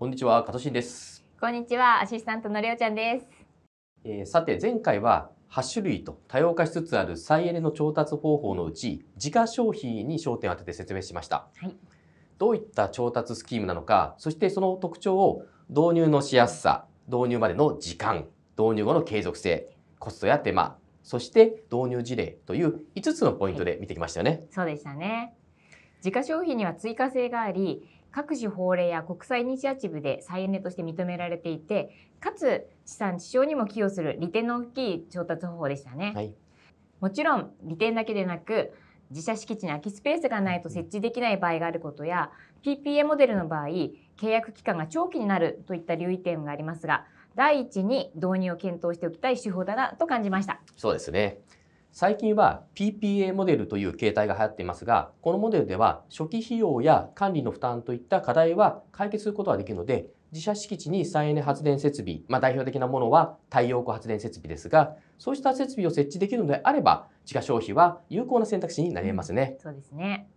こんにちは、かとしんです。こんにちは、アシスタントのりおちゃんです。えー、さて、前回は8種類と多様化しつつある再エネの調達方法のうち、自家消費に焦点を当てて説明しました。はい、どういった調達スキームなのか、そしてその特徴を導入のしやすさ、導入までの時間、導入後の継続性、コストや手間、そして導入事例という5つのポイントで見てきましたよね。はい、そうでしたね。自家消費には追加性があり、各種法令や国際イニシアチブで再エネとして認められていてかつ地産地消にも寄与する利点の大きい調達方法でしたね、はい、もちろん利点だけでなく自社敷地に空きスペースがないと設置できない場合があることや PPA モデルの場合契約期間が長期になるといった留意点がありますが第一に導入を検討しておきたい手法だなと感じましたそうですね最近は PPA モデルという形態が流行っていますが、このモデルでは初期費用や管理の負担といった課題は解決することができるので、自社敷地に再エネ発電設備、まあ、代表的なものは太陽光発電設備ですが、そうした設備を設置できるのであれば、自家消費は有効な選択肢になりますね。そうですね。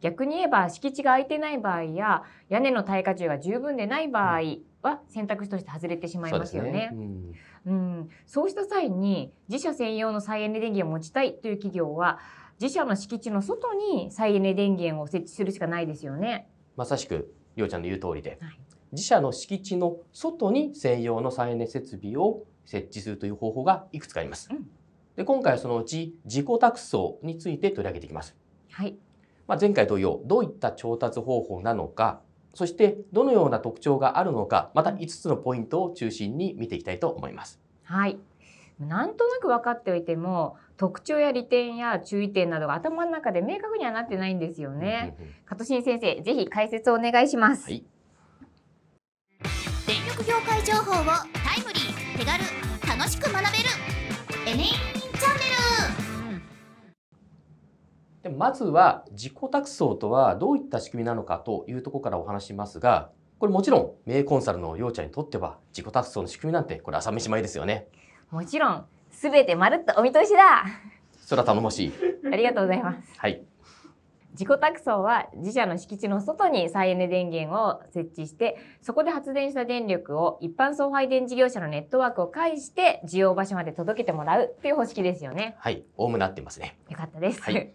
逆に言えば敷地が空いてない場合や屋根の耐荷重が十分でない場合、は選択肢として外れてしまいますよね。うねうん、うん、そうした際に自社専用の再エネ電源を持ちたいという企業は自社の敷地の外に再エネ電源を設置するしかないですよね。まさしくりょうちゃんの言う通りで、はい、自社の敷地の外に専用の再エネ設備を設置するという方法がいくつかあります。うん、で今回はそのうち自己託送について取り上げていきます。はい。まあ、前回同様どういった調達方法なのかそしてどのような特徴があるのか、また5つのポイントを中心に見ていきたいと思います。はい。なんとなく分かっておいても特徴や利点や注意点などが頭の中で明確にはなってないんですよね。加藤新先生、ぜひ解説をお願いします。はい、電力業界情報をタイムリー、手軽、楽しく学べるでまずは自己託送とはどういった仕組みなのかというところからお話しますがこれもちろん名コンサルのようちゃんにとっては自己託送の仕組みなんてこれ朝飯前ですよねもちろん全てまるっとお見通しだそら頼もしいありがとうございますはい自己託送は自社の敷地の外に再エネ電源を設置してそこで発電した電力を一般送配電事業者のネットワークを介して需要場所まで届けてもらうという方式ですよねはい、おおむなってますねよかったです、はい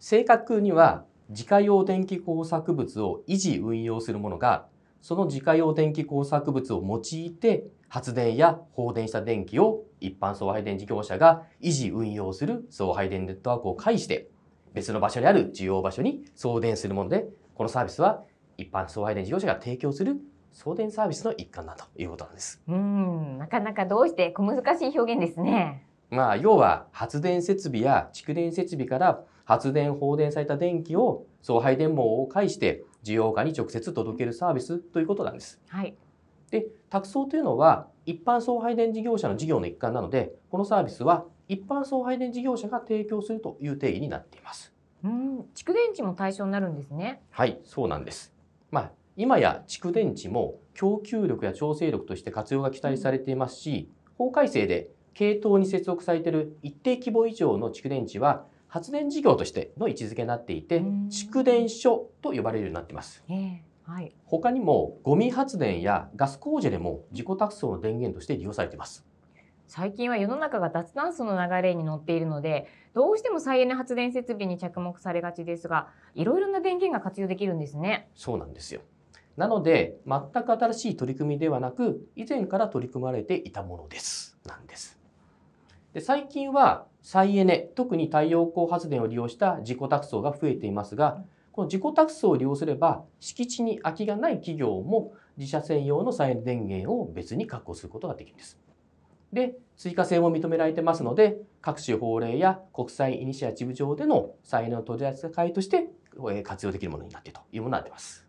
正確には自家用電気工作物を維持運用するものがその自家用電気工作物を用いて発電や放電した電気を一般送配電事業者が維持運用する送配電ネットワークを介して別の場所にある需要場所に送電するものでこのサービスは一般送配電事業者が提供する送電サービスの一環だということなんです。うんなかなかどうして小難しい表現ですね。まあ要は発電設備や蓄電設備から発電、放電された電気を送配電網を介して需要家に直接届けるサービスということなんです。はい、で、託送というのは一般送配電事業者の事業の一環なので、このサービスは一般送配電事業者が提供するという定義になっています。うん、蓄電池も対象になるんですね。はい、そうなんです。まあ、今や蓄電池も供給力や調整力として活用が期待されていますし、法改正で系統に接続されている一定規模以上の蓄電池は発電事業としての位置づけになっていて、蓄電所と呼ばれるようになっています。えー、はい、他にもゴミ発電やガス工事でも自己託送の電源として利用されています。最近は世の中が脱炭素の流れに乗っているのでどうしても再エネ発電設備に着目されがちですがいろいろな電源が活用できるんですねそうなんですよなので全く新しい取り組みではなく以前から取り組まれていたものですなんですで最近は再エネ特に太陽光発電を利用した自己託送が増えていますがこの自己託送を利用すれば敷地に空きがない企業も自社専用の再エネ電源を別に確保することができるんです。で追加性も認められてますので各種法令や国際イニシアチブ上での再エネの取り扱いとして活用できるものになっているというものになってます。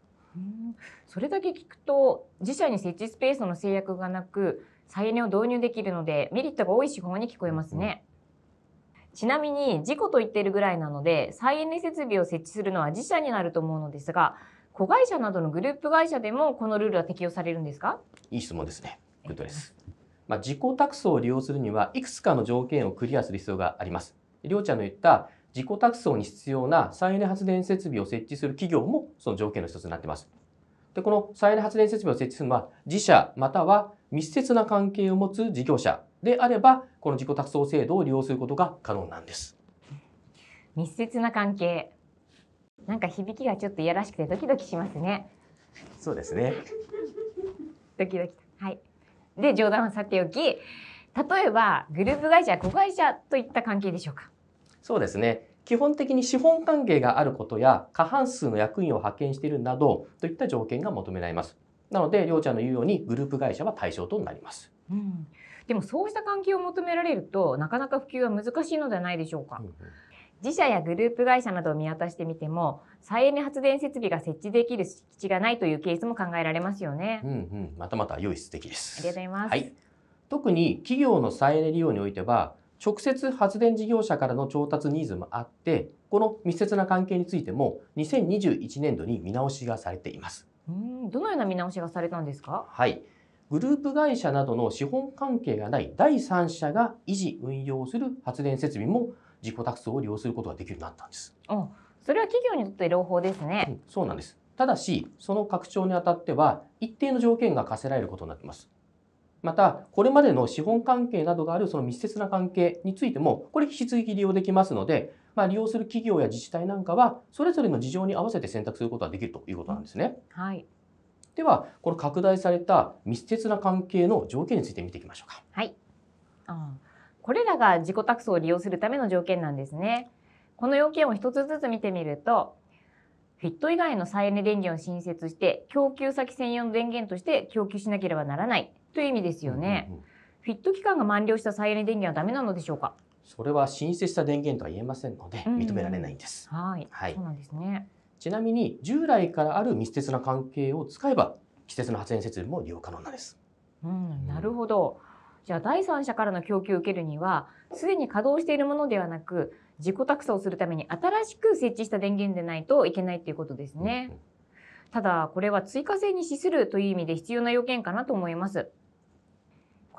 それだけ聞くと自社に設置スペースの制約がなく再エネを導入できるのでメリットが多い手法に聞こえますね。ちなみに事故と言っているぐらいなので再エネ設備を設置するのは自社になると思うのですが子会社などのグループ会社でもこのルールは適用されるんですかいい質問ですね。グッドです。まあ、自己タクソを利用するにはいくつかの条件をクリアする必要があります。りょうちゃんの言った自己タクソに必要な再エネ発電設備を設置する企業もその条件の一つになってます。でこの再エネ発電設備を設置するのは自社または密接な関係を持つ事業者であればこの自己託送制度を利用することが可能なんです。密接な関係なんか響きがちょっといやらしくてドキドキしますね。そうですね。ドキドキ。はい。で、冗談はさておき、例えばグループ会社、子会社といった関係でしょうか。そうですね。基本的に資本関係があることや過半数の役員を派遣しているなどといった条件が求められます。なので、りょうちゃんの言うようにグループ会社は対象となります。うん、でもそうした関係を求められるとなかなか普及は難しいのではないでしょうか。うんうん自社やグループ会社などを見渡してみても再エネ発電設備が設置できる敷地がないというケースも考えられますよね。うんうん、またまた良い素敵です。ありがとうございます。はい、特に企業の再エネ利用においては直接発電事業者からの調達ニーズもあってこの密接な関係についても2021年度に見直しがされています。どのような見直しがされたんですかはいグループ会社などの資本関係がない第三者が維持運用する発電設備も自己託送を利用することができるようになったんです。あそれは企業にとって朗報ですね、うん、そうなんですただしその拡張にあたっては一定の条件が課せられることになっていますまた、これまでの資本関係などがあるその密接な関係についても、これ引き続き利用できますので、まあ、利用する企業や自治体なんかは、それぞれの事情に合わせて選択することができるということなんですね。はい。では、この拡大された密接な関係の条件について見ていきましょうか。はい。あこれらが自己託送を利用するための条件なんですね。この要件を一つずつ見てみると、フィット以外の再エネ電源を新設して、供給先専用の電源として供給しなければならない。という意味ですよね、うんうん、フィット期間が満了した再エネ電源はダメなのでしょうかそれは申請した電源とは言えませんので認められないんです、うんうん、はい、はい、そうなんですねちなみに従来からある密接な関係を使えば季節の発電設備も利用可能なんです、うん、なるほど、じゃあ第三者からの供給を受けるにはすでに稼働しているものではなく自己託査をするために新しく設置した電源でないといけないということですね、うんうん、ただこれは追加性に資するという意味で必要な要件かなと思います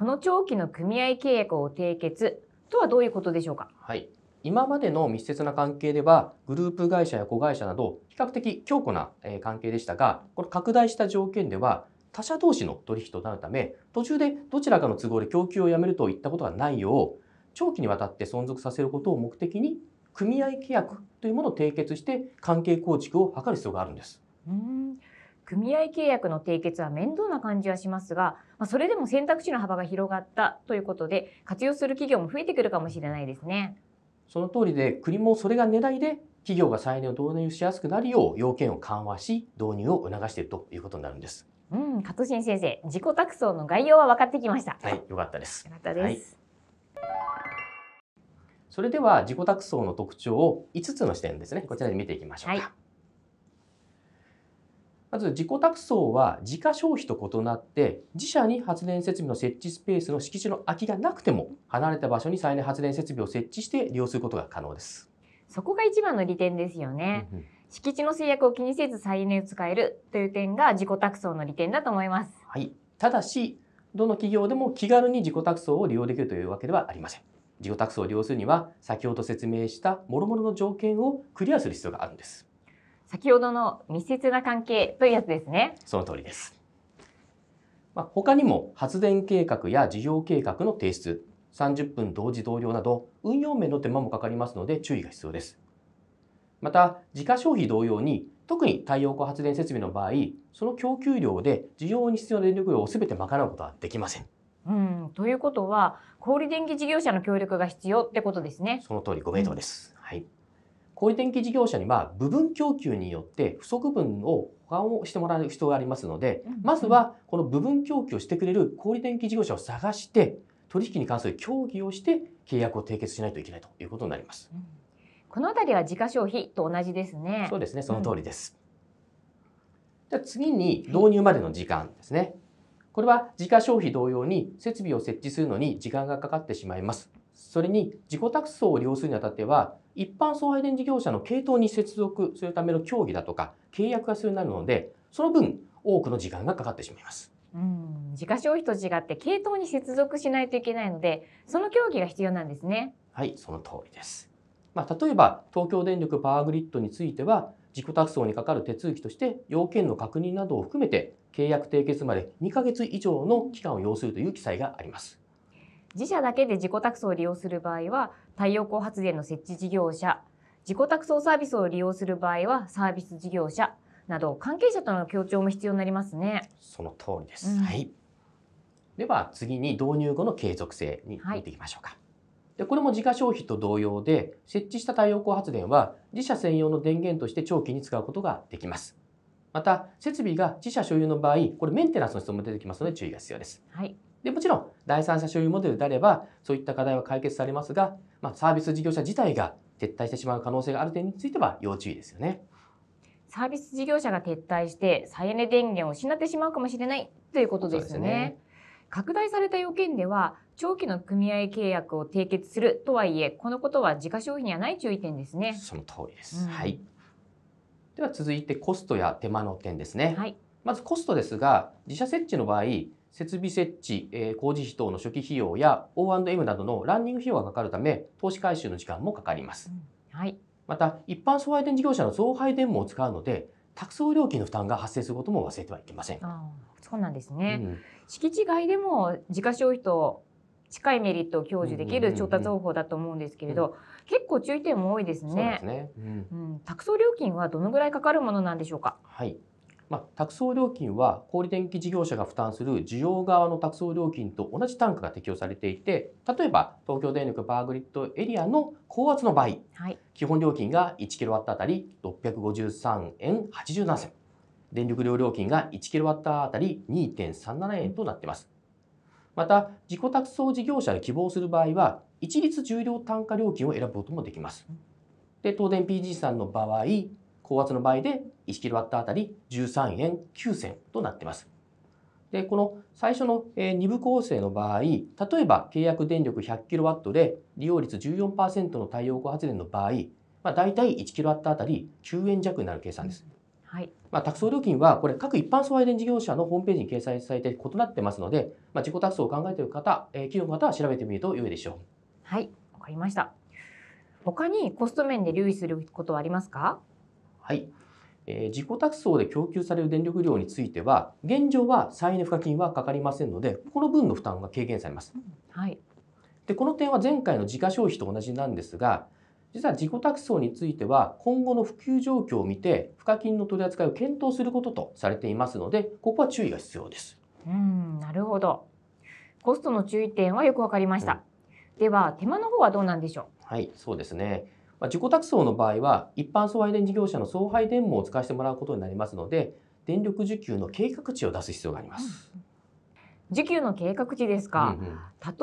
この長期の組合契約を締結とはどういうことでしょうか。はい。今までの密接な関係では、グループ会社や子会社など、比較的強固な関係でしたが、この拡大した条件では、他社同士の取引となるため、途中でどちらかの都合で供給をやめるといったことがないよう、長期にわたって存続させることを目的に、組合契約というものを締結して、関係構築を図る必要があるんです。うん組合契約の締結は面倒な感じはしますが、まあ、それでも選択肢の幅が広がったということで活用する企業も増えてくるかもしれないですね。その通りで国もそれが狙いで企業が再エを導入しやすくなるよう要件を緩和し導入を促しているということになるんです。うん、加藤新先生、自己託送の概要は分かってきました。はい、良かったです。良かったです。はいそれでは自己託送の特徴を5つの視点ですねこちらで見ていきましょうか。はいまず自己託送は自家消費と異なって自社に発電設備の設置スペースの敷地の空きがなくても離れた場所に再燃発電設備を設置して利用することが可能ですそこが一番の利点ですよね、うんうん、敷地の制約を気にせず再燃を使えるという点が自己託送の利点だと思いますはいただしどの企業でも気軽に自己託送を利用できるというわけではありません自己託送を利用するには先ほど説明した諸々の条件をクリアする必要があるんです先ほどの密接な関係というやつですね。その通りです。まあ、他にも発電計画や事業計画の提出、30分同時同量など運用面の手間もかかりますので注意が必要です。また、自家消費同様に特に太陽光発電設備の場合、その供給量で需要に必要な電力量を全て賄うことはできません。うん、ということは、小売電気事業者の協力が必要ってことですね。その通りご名答です。うん、はい。小売電気事業者には部分供給によって不足分を保管をしてもらう必要がありますので、まずはこの部分供給をしてくれる小売電気事業者を探して取引に関する協議をして契約を締結しないといけないということになります。この辺りは自家消費と同じですね。そうですね、その通りです。うん、じゃ次に導入までの時間ですね。これは自家消費同様に設備を設置するのに時間がかかってしまいます。それに自己託送を利用するにあたっては、一般送配電事業者の系統に接続するための協議だとか契約が必要になるので、その分多くの時間がかかってしまいます。うん、自家消費と違って系統に接続しないといけないので、その協議が必要なんですね。はい、その通りです。まあ、例えば東京電力パワーグリッドについては、自己託送にかかる手続きとして要件の確認などを含めて契約締結まで2ヶ月以上の期間を要するという記載があります。自社だけで自己託送を利用する場合は、太陽光発電の設置事業者、自己託送サービスを利用する場合は、サービス事業者など、関係者との協調も必要になりますね。その通りです。うん、はい。では、次に導入後の継続性に見ていきましょうか。はい、でこれも自家消費と同様で、設置した太陽光発電は自社専用の電源として長期に使うことができます。また、設備が自社所有の場合、これメンテナンスの質問も出てきますので注意が必要です。はい、で、もちろん、第三者所有モデルであれば、そういった課題は解決されますが、まあ、サービス事業者自体が撤退してしまう可能性がある点については要注意ですよね。サービス事業者が撤退して再エネ電源を失ってしまうかもしれないということですね。ね拡大された要件では長期の組合契約を締結するとはいえこのことは自家消費にはない注意点ですね。その通りです、うん、はい。では続いてコストや手間の点ですね。はい。まずコストですが、自社設置の場合、設備設置、えー、工事費等の初期費用や O&M などのランニング費用がかかるため、投資回収の時間もかかります。うん、はい、また、一般送配電事業者の送配電網を使うので、託送料金の負担が発生することも忘れてはいけません。あそうなんですね、うん、敷地外でも自家消費と近いメリットを享受できる調達方法だと思うんですけれど、結構注意点も多いですね。そうですね。うん、うん、料金はどのぐらいかかるものなんでしょうか。はい。まあ、託送料金は小売電気事業者が負担する需要側の託送料金と同じ単価が適用されていて例えば東京電力バーグリッドエリアの高圧の場合、はい、基本料金が 1kW あたり653円87銭電力量料金が 1kW あたり2.37円となっています。また自己託送事業者で希望する場合は一律重量単価料金を選ぶこともできます。で東電 PG さんの場合高圧の場合で 1kW あたり13円9銭となっています。で、この最初の2部構成の場合、例えば契約電力 100kW で利用率14%の太陽光発電の場合、まあ、大体 1kW あたり9円弱になる計算です。はい、まあ、託送料金はこれ各一般送配電事業者のホームページに掲載されて異なってますので、まあ、自己託送を考えている方、えー、企業の方は調べてみると良いでしょう。はい、わかりました。他にコスト面で留意することはありますか？はい。えー、自己託送で供給される電力量については、現状は再エネ賦課金はかかりませんので、この分の負担が軽減されます。はい。で、この点は前回の自家消費と同じなんですが、実は自己託送については、今後の普及状況を見て、賦課金の取り扱いを検討することとされていますので、ここは注意が必要です。うん、なるほど。コストの注意点はよくわかりました。うん、では、手間の方はどうなんでしょうはい、そうですね。まあ、自己託送の場合は一般送配電事業者の送配電網を使わせてもらうことになりますので電力需給の計画値を出す必要があります。需給の計画値ですか、うんう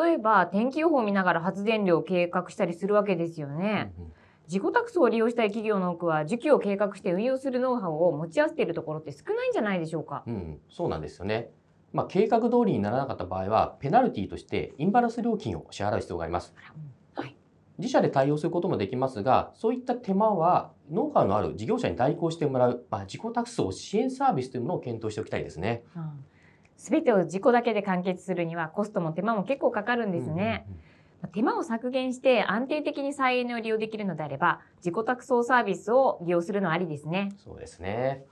ん、例えば天気予報を見ながら発電量を計画したりするわけですよね、うんうん、自己宅送を利用したい企業の多くは需給を計画して運用するノウハウを持ち合わせているところって少ないんじゃないでしょうか、うん、そうなんですよねまあ、計画通りにならなかった場合はペナルティとしてインバランス料金を支払う必要があります、うん自社で対応することもできますが、そういった手間はノウハウのある事業者に代行してもらう、まあ、自己託送支援サービスというものを検討しておきたいですね。す、う、べ、ん、てを自己だけで完結するにはコストも手間も結構かかるんですね。うんうんうん、手間を削減して安定的に再エネを利用できるのであれば、自己託送サービスを利用するのはありですね。そうですね。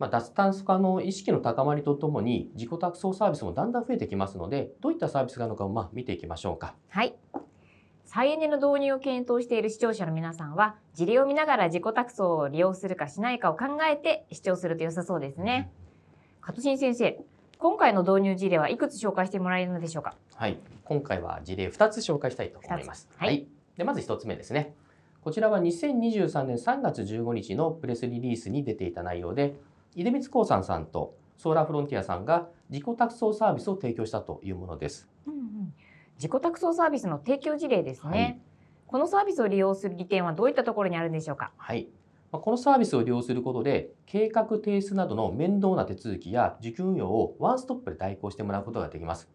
まあ、脱炭素化の意識の高まりとともに、自己託送サービスもだんだん増えてきますので、どういったサービスがあるのかをまあ見ていきましょうか。はい。再エネの導入を検討している視聴者の皆さんは事例を見ながら自己託送を利用するかしないかを考えて視聴すると良さそうですね。加藤新先生今回の導入事例はいくつ紹介してもらえるのでしょうかはい今回は事例2つ紹介したいと思います。はい、はい、でまず1つ目ですね。こちらは2023年3月15日のプレスリリースに出ていた内容で出光興産さんとソーラーフロンティアさんが自己託送サービスを提供したというものです。うん自己託送サービスの提供事例ですね、はい、このサービスを利用する利点はどういったところにあるんでしょうか。はいこのサービスを利用することで、計画提出などの面倒な手続きや受給運用をワンストップで代行してもらうことができます。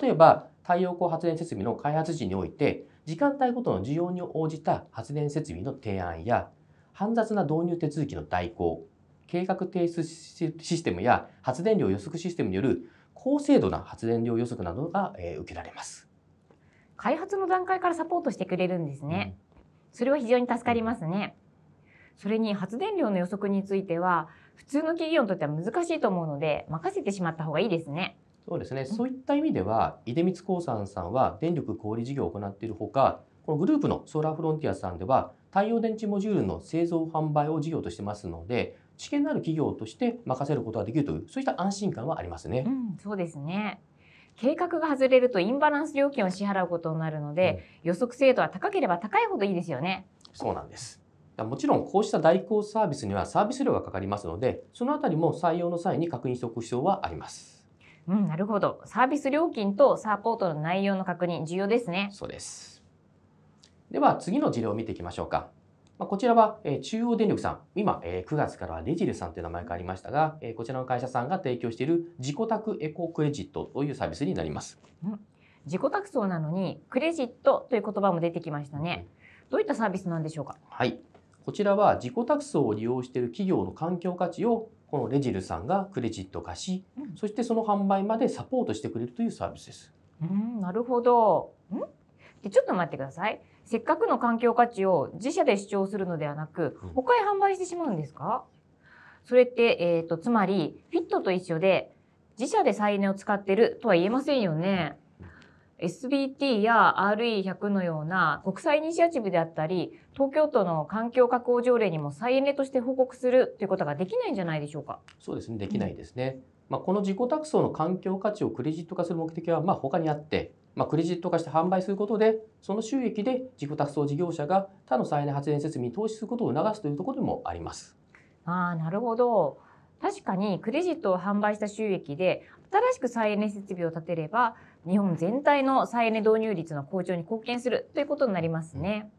例えば、太陽光発電設備の開発時において、時間帯ごとの需要に応じた発電設備の提案や、煩雑な導入手続きの代行、計画提出システムや発電量予測システムによる高精度な発電量予測などが受けられます。開発の段階からサポートしてくれるんですね。それは非常に助かりますね。それに発電量の予測については、普通の企業にとっては難しいと思うので、任せてしまった方がいいですね。そうですね。そういった意味では、出光興産さんは電力小売事業を行っているほか、このグループのソーラーフロンティアさんでは、太陽電池モジュールの製造販売を事業としてますので、知見のある企業として任せることができるという、そういった安心感はありますね。うん、そうですね。計画が外れるとインバランス料金を支払うことになるので、予測精度は高ければ高いほどいいですよね。そうなんです。もちろんこうした代行サービスにはサービス料がかかりますので、そのあたりも採用の際に確認しておく必要はあります。うん、なるほど。サービス料金とサポートの内容の確認、重要ですね。そうです。では次の事例を見ていきましょうか。まあ、こちらは、え中央電力さん、今、え9月からはレジルさんという名前がありましたが、えこちらの会社さんが提供している自己宅エコクレジットというサービスになります。うん、自己宅層なのにクレジットという言葉も出てきましたね。どういったサービスなんでしょうか。はい、こちらは自己宅層を利用している企業の環境価値をこのレジルさんがクレジット化し、そしてその販売までサポートしてくれるというサービスです。うん、なるほど。うんでちょっと待ってください。せっかくの環境価値を自社で主張するのではなく、他へ販売してしまうんですかそれって、えっ、ー、と、つまり、フィットと一緒で、自社で再エネを使ってるとは言えませんよね。SBT や RE100 のような国際イニシアチブであったり、東京都の環境加工条例にも再エネとして報告するということができないんじゃないでしょうか。そうですね、できないですね。うんまあ、この自己託送の環境価値をクレジット化する目的はまあ他にあって、まあ、クレジット化して販売することでその収益で自己託送事業者が他の再エネ発電設備に投資することを促すというところもあります。あなるほど確かにクレジットを販売した収益で新しく再エネ設備を建てれば日本全体の再エネ導入率の向上に貢献するということになりますね。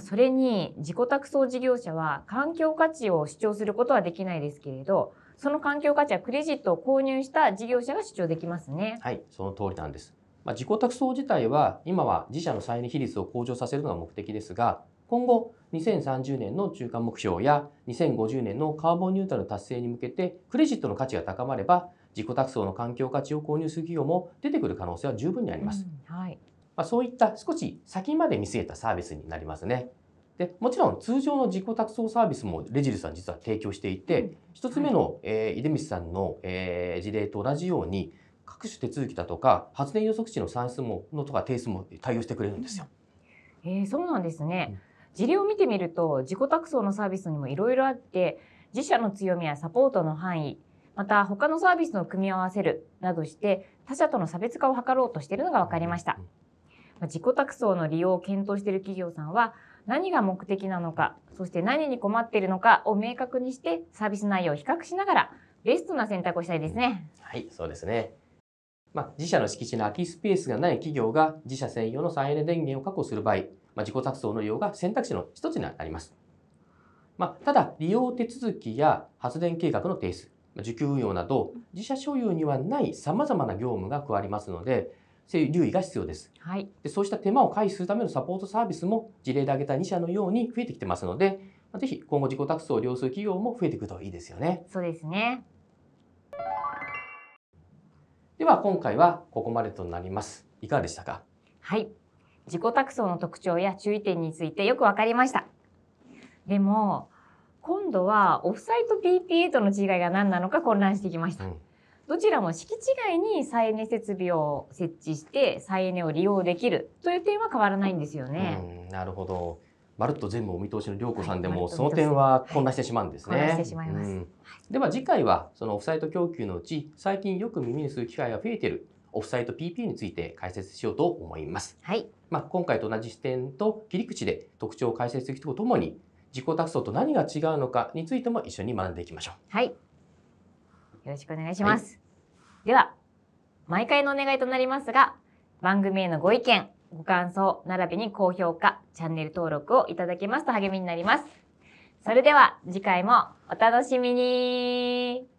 それに自己託送事業者は環境価値を主張することはできないですけれどその環境価値はクレジットを購入した事業者が主張できますね。はい、その通りなんです。まあ、自己託送自体は今は自社の再エネ比率を向上させるのが目的ですが、今後2030年の中間目標や2050年のカーボンニュートラル達成に向けてクレジットの価値が高まれば自己託送の環境価値を購入する企業も出てくる可能性は十分にあります。うん、はいまあ、そういった少し先まで見据えたサービスになりますね。でもちろん通常の自己託送サービスもレジルさん実は提供していて、1つ目の、えー、井出光さんの、えー、事例と同じように各種手続きだとか発電予測値の算出ものとか定数も対応してくれるんですよ。うん、えー、そうなんですね、うん、事例を見てみると自己託送のサービスにもいろいろあって自社の強みやサポートの範囲また他のサービスを組み合わせるなどして他社との差別化を図ろうとしているのが分かりました。うん自己託送の利用を検討している企業さんは何が目的なのか、そして何に困っているのかを明確にしてサービス内容を比較しながらベストな選択をしたいですね。はい、そうですね。まあ、自社の敷地の空きスペースがない企業が自社専用の再エネ電源を確保する場合、まあ、自己活動の利用が選択肢の一つになります。まあ、ただ、利用手続きや発電計画の提出、受給運用など、自社所有にはない様々な業務が加わりますので、そういう留意が必要です、はい、で。そうした手間を回避するためのサポートサービスも事例で挙げた2社のように増えてきてますので、ぜひ今後自己託訴を利する企業も増えていくといいですよね。そうですね。では今回はここまでとなります。いかがでしたかはい。自己託走の特徴や注意点についてよくわかりました。でも、今度はオフサイト PP との違いが何なのか混乱してきました。うんどちらも敷地外に再エネ設備を設置して再エネを利用できるという点は変わらないんですよね。なるほど。まるっと全部お見通しの涼子さんでも、はい、その点は混乱してしまうんですね。はい、混乱してしまいます。うん、では次回はそのオフサイト供給のうち最近よく耳にする機会が増えているオフサイト PP について解説しようと思います。はい。まあ今回と同じ視点と切り口で特徴を解説するとともに自己託送と何が違うのかについても一緒に学んでいきましょう。はい。よろしくお願いします。はい、では、毎回のお願いとなりますが、番組へのご意見、ご感想、並びに高評価、チャンネル登録をいただけますと励みになります。それでは次回もお楽しみに